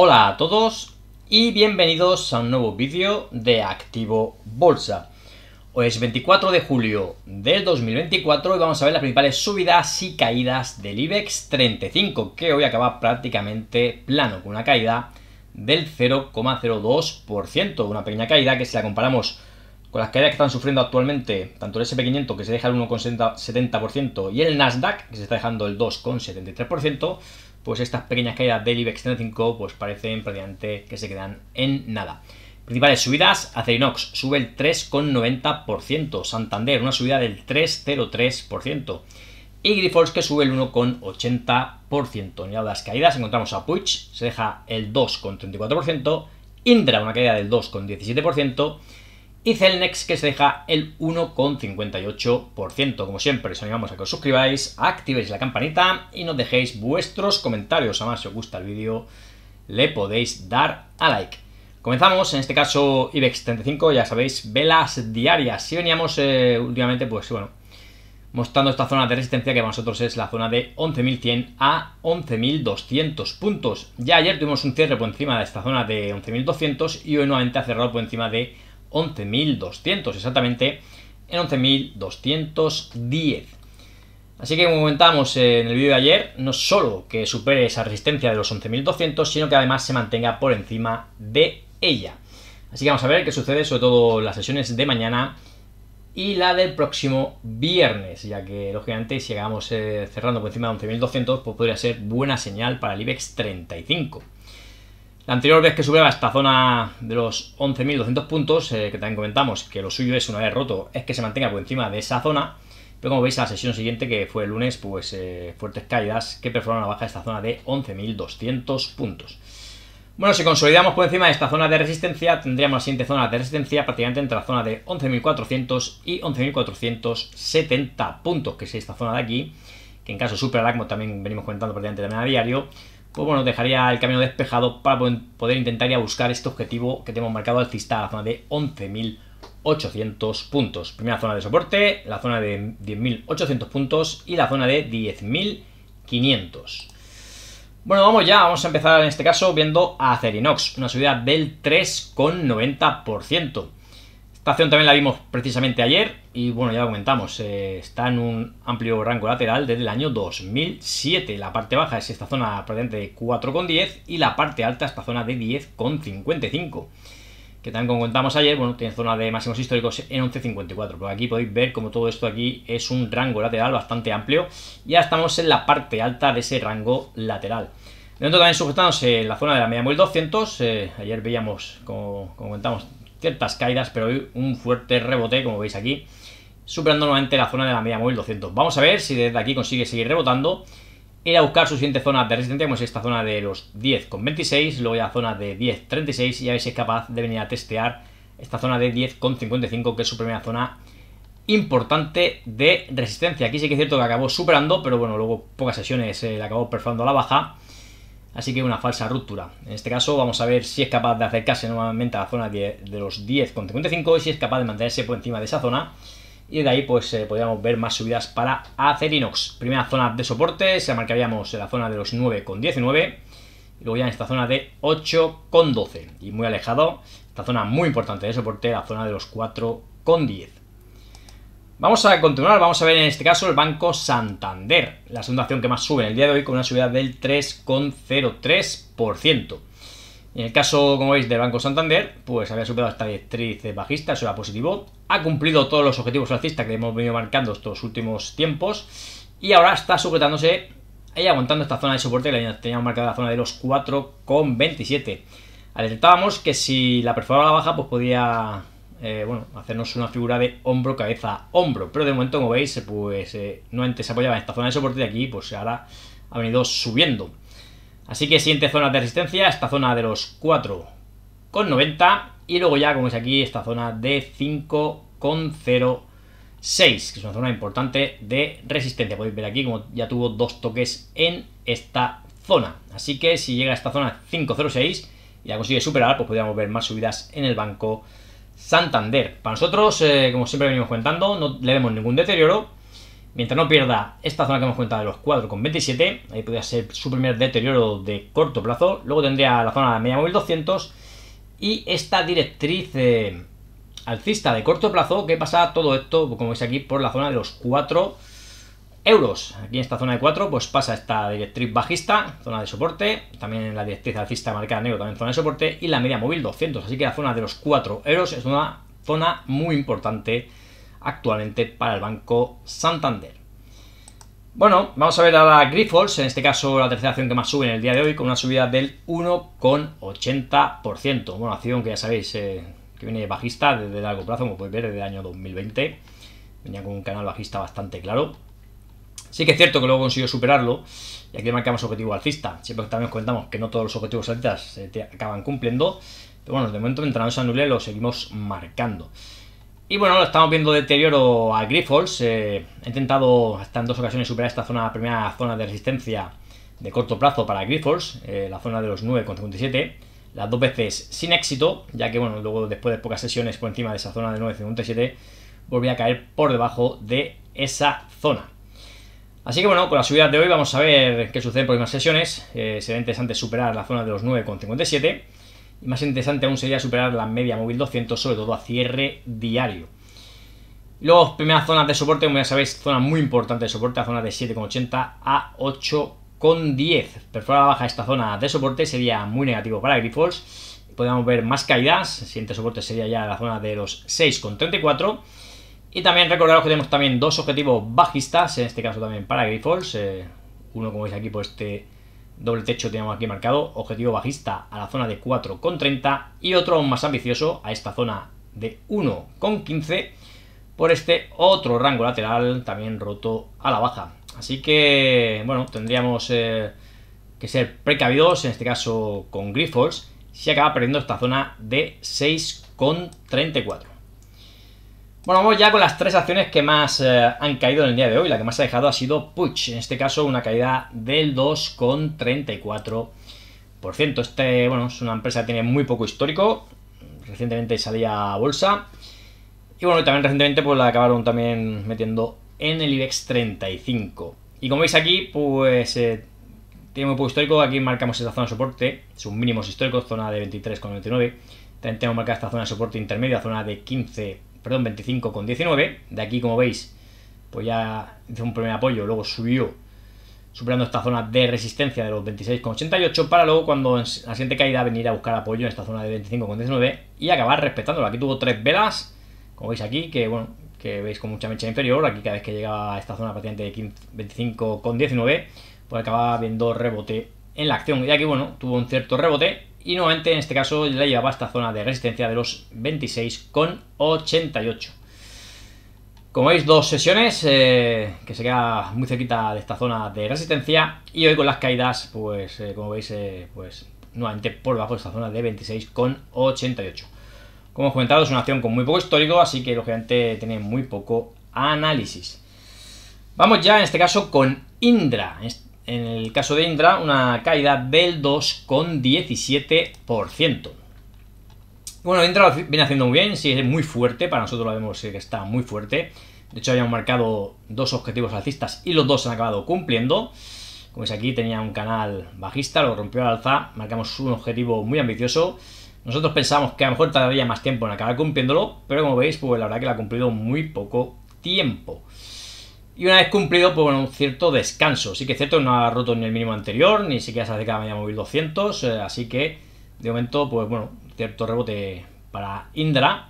Hola a todos y bienvenidos a un nuevo vídeo de Activo Bolsa. Hoy es 24 de julio del 2024 y vamos a ver las principales subidas y caídas del IBEX 35, que hoy acaba prácticamente plano, con una caída del 0,02%, una pequeña caída que si la comparamos con las caídas que están sufriendo actualmente, tanto el SP500 que se deja el 1,70% y el Nasdaq que se está dejando el 2,73%, pues estas pequeñas caídas del IBEX 35 pues parecen prácticamente que se quedan en nada. Principales subidas, Acerinox sube el 3,90%, Santander una subida del 3,03% y Grifols que sube el 1,80%. En las caídas encontramos a Puig, se deja el 2,34%, Indra una caída del 2,17%, y Celnex que se deja el 1,58%. Como siempre, os animamos a que os suscribáis, activéis la campanita y nos dejéis vuestros comentarios. Además, si os gusta el vídeo, le podéis dar a like. Comenzamos, en este caso IBEX 35, ya sabéis, velas diarias. Si veníamos eh, últimamente, pues bueno, mostrando esta zona de resistencia que para nosotros es la zona de 11.100 a 11.200 puntos. Ya ayer tuvimos un cierre por encima de esta zona de 11.200 y hoy nuevamente ha cerrado por encima de 11.200 exactamente, en 11.210. Así que como comentamos en el vídeo de ayer, no solo que supere esa resistencia de los 11.200, sino que además se mantenga por encima de ella. Así que vamos a ver qué sucede, sobre todo las sesiones de mañana y la del próximo viernes, ya que lógicamente si llegamos eh, cerrando por encima de 11.200, pues podría ser buena señal para el IBEX 35. La anterior vez que subió a esta zona de los 11.200 puntos, eh, que también comentamos que lo suyo es una vez roto, es que se mantenga por encima de esa zona. Pero como veis, a la sesión siguiente, que fue el lunes, pues eh, fuertes caídas que perforaron la baja de esta zona de 11.200 puntos. Bueno, si consolidamos por encima de esta zona de resistencia, tendríamos la siguiente zona de resistencia prácticamente entre la zona de 11.400 y 11.470 puntos, que es esta zona de aquí, que en caso supera el ACMO también venimos comentando prácticamente también a diario, pues bueno, dejaría el camino despejado para poder intentar ir a buscar este objetivo que tenemos marcado alcista a la zona de 11.800 puntos. Primera zona de soporte, la zona de 10.800 puntos y la zona de 10.500. Bueno, vamos ya, vamos a empezar en este caso viendo a Acerinox, una subida del 3,90% también la vimos precisamente ayer y bueno, ya lo comentamos, eh, está en un amplio rango lateral desde el año 2007. La parte baja es esta zona presente de 4,10 y la parte alta esta zona de 10,55. Que también como comentamos ayer, bueno, tiene zona de máximos históricos en 11,54. Pero aquí podéis ver como todo esto aquí es un rango lateral bastante amplio. Ya estamos en la parte alta de ese rango lateral. Dentro también sujetamos en la zona de la media móvil 200. Eh, ayer veíamos, como comentamos, ciertas caídas, pero hoy un fuerte rebote, como veis aquí, superando nuevamente la zona de la media móvil 200. Vamos a ver si desde aquí consigue seguir rebotando, ir a buscar su siguiente zona de resistencia, como es esta zona de los 10,26, luego ya zona de 10,36 y ya ver si es capaz de venir a testear esta zona de 10,55, que es su primera zona importante de resistencia. Aquí sí que es cierto que acabó superando, pero bueno, luego pocas sesiones eh, le acabó perforando a la baja. Así que una falsa ruptura. En este caso vamos a ver si es capaz de acercarse nuevamente a la zona de, los 10,55 y si es capaz de mantenerse por encima de esa zona. Y de ahí pues eh, podríamos ver más subidas para Acerinox. Primera zona de soporte, se marcaríamos en la zona de los 9,19. Y luego ya en esta zona de 8,12. Y muy alejado, esta zona muy importante de soporte, la zona de los 4,10. Vamos a continuar, vamos a ver en este caso el Banco Santander, la segunda acción que más sube en el día de hoy con una subida del 3,03%. En el caso, como veis, del Banco Santander, pues había superado esta directriz bajista, eso era positivo, ha cumplido todos los objetivos alcistas que hemos venido marcando estos últimos tiempos y ahora está sujetándose y aguantando esta zona de soporte que teníamos marcada la zona de los 4,27. Alertábamos que si la perforaba la baja, pues podía eh, bueno, hacernos una figura de hombro, cabeza, hombro. Pero de momento, como veis, pues eh, no antes se apoyaba en esta zona de soporte de aquí, pues ahora ha venido subiendo. Así que siguiente zona de resistencia, esta zona de los 4,90 y luego ya, como veis aquí, esta zona de 5,06, que es una zona importante de resistencia. Podéis ver aquí como ya tuvo dos toques en esta zona. Así que si llega a esta zona 5,06 y la consigue superar, pues podríamos ver más subidas en el banco Santander. Para nosotros, eh, como siempre venimos comentando, no le vemos ningún deterioro. Mientras no pierda esta zona que hemos comentado de los con 4,27, ahí podría ser su primer deterioro de corto plazo. Luego tendría la zona de media móvil 200 y esta directriz eh, alcista de corto plazo que pasa todo esto, como veis aquí, por la zona de los 4 euros. Aquí en esta zona de 4 pues pasa esta directriz bajista, zona de soporte, también en la directriz alcista marcada negro también zona de soporte y la media móvil 200, así que la zona de los 4 euros es una zona muy importante actualmente para el Banco Santander. Bueno, vamos a ver a la Grifols, en este caso la tercera acción que más sube en el día de hoy, con una subida del 1,80%. una acción que ya sabéis eh, que viene bajista desde largo plazo, como podéis ver, desde el año 2020. Venía con un canal bajista bastante claro. Sí que es cierto que luego consiguió superarlo, y aquí marcamos objetivo alcista. Siempre también os comentamos que no todos los objetivos alcistas se acaban cumpliendo, pero bueno, de momento mientras no se anule lo seguimos marcando. Y bueno, lo estamos viendo deterioro a Grifols. Eh, he intentado hasta en dos ocasiones superar esta zona, La primera zona de resistencia de corto plazo para Grifols, eh, la zona de los 9,57. Las dos veces sin éxito, ya que bueno, luego después de pocas sesiones por encima de esa zona de 9,57, volví a caer por debajo de esa zona. Así que bueno, con la subida de hoy vamos a ver qué sucede en próximas sesiones. Eh, será interesante superar la zona de los 9,57. Y más interesante aún sería superar la media móvil 200, sobre todo a cierre diario. Luego, primeras zonas de soporte, como ya sabéis, zona muy importante de soporte, a zona de 7,80 a 8,10. Perforar la baja esta zona de soporte sería muy negativo para Grifols. Podríamos ver más caídas. El siguiente soporte sería ya la zona de los 6,34. Y también recordaros que tenemos también dos objetivos bajistas, en este caso también para Grifols. Eh, uno, como veis aquí, por pues este doble techo tenemos aquí marcado, objetivo bajista a la zona de 4,30 y otro aún más ambicioso a esta zona de 1,15 por este otro rango lateral también roto a la baja. Así que, bueno, tendríamos eh, que ser precavidos, en este caso con Grifols, si acaba perdiendo esta zona de 6,34. Bueno, vamos ya con las tres acciones que más eh, han caído en el día de hoy. La que más ha dejado ha sido Puch, en este caso una caída del 2,34%. Este, bueno, es una empresa que tiene muy poco histórico, recientemente salía a bolsa. Y bueno, también recientemente pues la acabaron también metiendo en el IBEX 35. Y como veis aquí, pues eh, tiene muy poco histórico, aquí marcamos esta zona de soporte, un mínimos histórico, zona de 23,99. También tenemos marcada esta zona de soporte intermedia, zona de 15 perdón, 25,19. De aquí, como veis, pues ya hizo un primer apoyo, luego subió superando esta zona de resistencia de los 26,88 para luego cuando en la siguiente caída venir a buscar apoyo en esta zona de 25,19 y acabar respetándola. Aquí tuvo tres velas, como veis aquí, que bueno, que veis con mucha mecha inferior, aquí cada vez que llegaba a esta zona prácticamente de 25,19, pues acababa viendo rebote en la acción, ya que bueno, tuvo un cierto rebote y nuevamente en este caso le llevaba esta zona de resistencia de los 26,88. Como veis, dos sesiones eh, que se queda muy cerquita de esta zona de resistencia y hoy con las caídas, pues eh, como veis, eh, pues nuevamente por debajo de esta zona de 26,88. Como os comentado, es una acción con muy poco histórico, así que lógicamente tiene muy poco análisis. Vamos ya en este caso con Indra en el caso de Indra, una caída del 2,17%. Bueno, Indra viene haciendo muy bien, sí, es muy fuerte, para nosotros lo vemos que está muy fuerte. De hecho, habíamos marcado dos objetivos alcistas y los dos se han acabado cumpliendo. Como veis aquí, tenía un canal bajista, lo rompió al alza, marcamos un objetivo muy ambicioso. Nosotros pensamos que a lo mejor tardaría más tiempo en acabar cumpliéndolo, pero como veis, pues la verdad que lo ha cumplido muy poco tiempo. Y una vez cumplido, pues bueno, un cierto descanso. Sí que es cierto, no ha roto ni el mínimo anterior, ni siquiera se hace cada media móvil 200. Eh, así que, de momento, pues bueno, cierto rebote para Indra.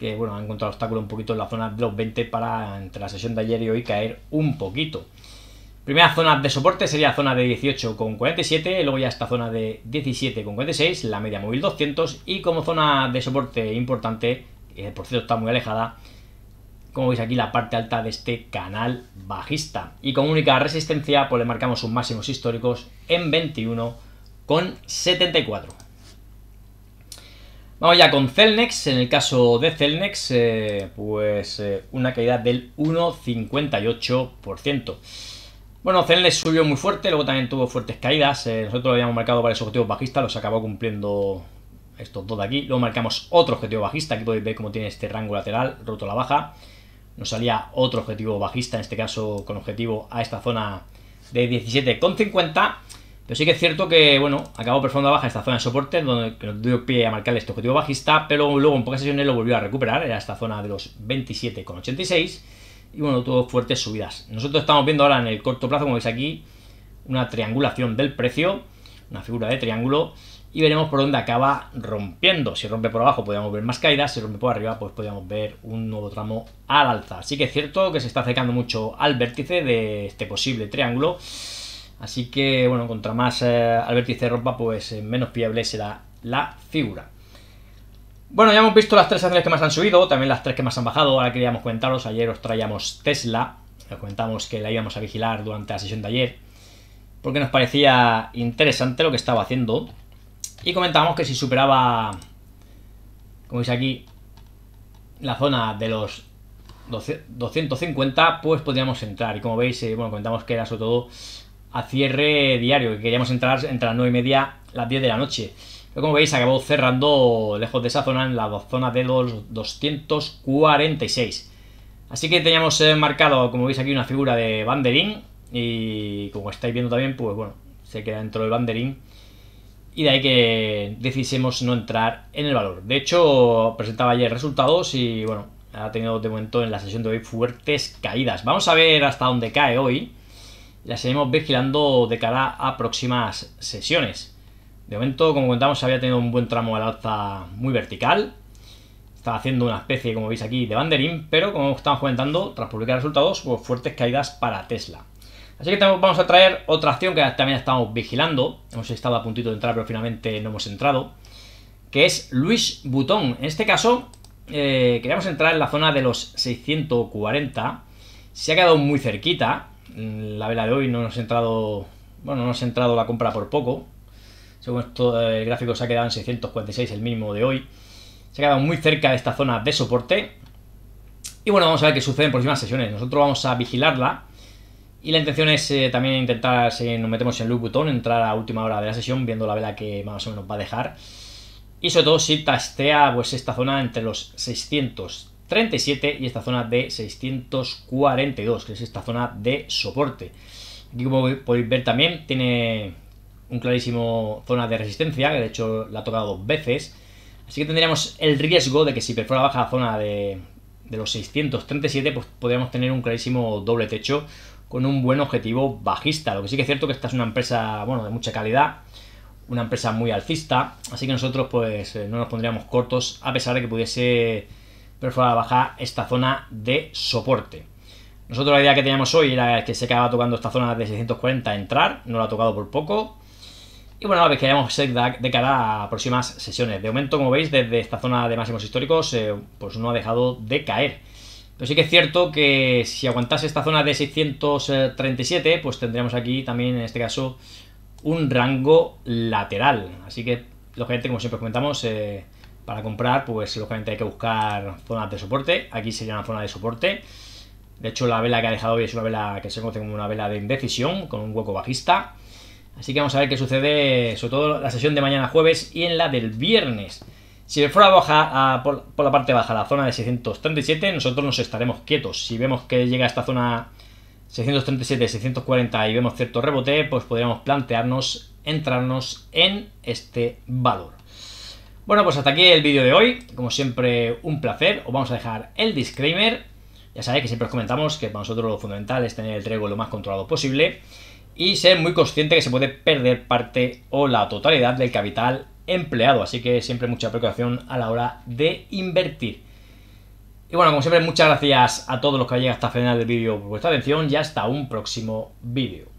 Que bueno, ha encontrado obstáculo un poquito en la zona de los 20 para entre la sesión de ayer y hoy caer un poquito. Primera zona de soporte sería zona de 18,47, luego ya esta zona de 17,46, la media móvil 200 y como zona de soporte importante, por cierto está muy alejada, como veis aquí la parte alta de este canal bajista. Y con única resistencia pues le marcamos sus máximos históricos en 21 con 74. Vamos ya con Celnex, en el caso de Celnex, eh, pues eh, una caída del 1,58%. Bueno, Celnex subió muy fuerte, luego también tuvo fuertes caídas, eh, nosotros habíamos marcado varios objetivos bajistas, los acabó cumpliendo estos dos de aquí, luego marcamos otro objetivo bajista, aquí podéis ver cómo tiene este rango lateral, roto la baja, nos salía otro objetivo bajista, en este caso con objetivo a esta zona de 17,50. Pero sí que es cierto que, bueno, acabó fondo baja esta zona de soporte, donde nos dio pie a marcarle este objetivo bajista, pero luego en pocas sesiones lo volvió a recuperar, era esta zona de los 27,86. Y bueno, tuvo fuertes subidas. Nosotros estamos viendo ahora en el corto plazo, como veis aquí, una triangulación del precio, una figura de triángulo, y veremos por dónde acaba rompiendo. Si rompe por abajo podríamos ver más caídas, si rompe por arriba pues podríamos ver un nuevo tramo al alza. Así que es cierto que se está acercando mucho al vértice de este posible triángulo, así que bueno, contra más eh, al vértice rompa pues eh, menos fiable será la figura. Bueno, ya hemos visto las tres acciones que más han subido, también las tres que más han bajado, ahora queríamos comentaros, ayer os traíamos Tesla, os comentamos que la íbamos a vigilar durante la sesión de ayer, porque nos parecía interesante lo que estaba haciendo, y comentábamos que si superaba, como veis aquí, la zona de los 250, pues podríamos entrar. Y como veis, eh, bueno, comentamos que era sobre todo a cierre diario, que queríamos entrar entre las 9 y media, las 10 de la noche. Pero como veis, acabó cerrando lejos de esa zona, en la zona de los 246. Así que teníamos eh, marcado, como veis aquí, una figura de banderín. Y como estáis viendo también, pues bueno, se queda dentro del banderín y de ahí que decidimos no entrar en el valor. De hecho, presentaba ayer resultados y bueno, ha tenido de momento en la sesión de hoy fuertes caídas. Vamos a ver hasta dónde cae hoy. La seguimos vigilando de cara a próximas sesiones. De momento, como comentamos había tenido un buen tramo al alza muy vertical. Estaba haciendo una especie, como veis aquí, de banderín pero como estamos comentando, tras publicar resultados, pues fuertes caídas para Tesla. Así que vamos a traer otra acción que también estamos vigilando. Hemos estado a puntito de entrar, pero finalmente no hemos entrado. Que es Luis Butón. En este caso, eh, queríamos entrar en la zona de los 640. Se ha quedado muy cerquita. Mm, la vela de hoy no nos ha entrado... Bueno, no nos ha entrado la compra por poco. Según eh, el gráfico se ha quedado en 646, el mínimo de hoy. Se ha quedado muy cerca de esta zona de soporte. Y bueno, vamos a ver qué sucede en próximas sesiones. Nosotros vamos a vigilarla y la intención es eh, también intentar, si nos metemos en loop button, entrar a última hora de la sesión viendo la vela que más o menos va a dejar. Y sobre todo si tastea pues, esta zona entre los 637 y esta zona de 642, que es esta zona de soporte. Aquí como podéis ver también tiene un clarísimo zona de resistencia, que de hecho la ha tocado dos veces. Así que tendríamos el riesgo de que si perfora baja la zona de, de los 637, pues podríamos tener un clarísimo doble techo con un buen objetivo bajista. Lo que sí que es cierto que esta es una empresa, bueno, de mucha calidad, una empresa muy alcista, así que nosotros pues eh, no nos pondríamos cortos a pesar de que pudiese perforar a bajar esta zona de soporte. Nosotros la idea que teníamos hoy era que se acababa tocando esta zona de 640 entrar, no la ha tocado por poco. Y bueno, la vez queríamos ser de cara a próximas sesiones. De momento, como veis, desde esta zona de máximos históricos, eh, pues no ha dejado de caer. Pero sí que es cierto que si aguantase esta zona de 637, eh, pues tendríamos aquí también, en este caso, un rango lateral. Así que, lógicamente, como siempre comentamos, eh, para comprar, pues lógicamente hay que buscar zonas de soporte. Aquí sería una zona de soporte. De hecho, la vela que ha dejado hoy es una vela que se conoce como una vela de indecisión, con un hueco bajista. Así que vamos a ver qué sucede, sobre todo la sesión de mañana jueves y en la del viernes. Si el fuera baja por, la parte baja, la zona de 637, nosotros nos estaremos quietos. Si vemos que llega a esta zona 637, 640 y vemos cierto rebote, pues podríamos plantearnos entrarnos en este valor. Bueno, pues hasta aquí el vídeo de hoy. Como siempre, un placer. Os vamos a dejar el disclaimer. Ya sabéis que siempre os comentamos que para nosotros lo fundamental es tener el riesgo lo más controlado posible y ser muy consciente que se puede perder parte o la totalidad del capital empleado. Así que siempre mucha precaución a la hora de invertir. Y bueno, como siempre, muchas gracias a todos los que han llegado hasta el final del vídeo por vuestra atención y hasta un próximo vídeo.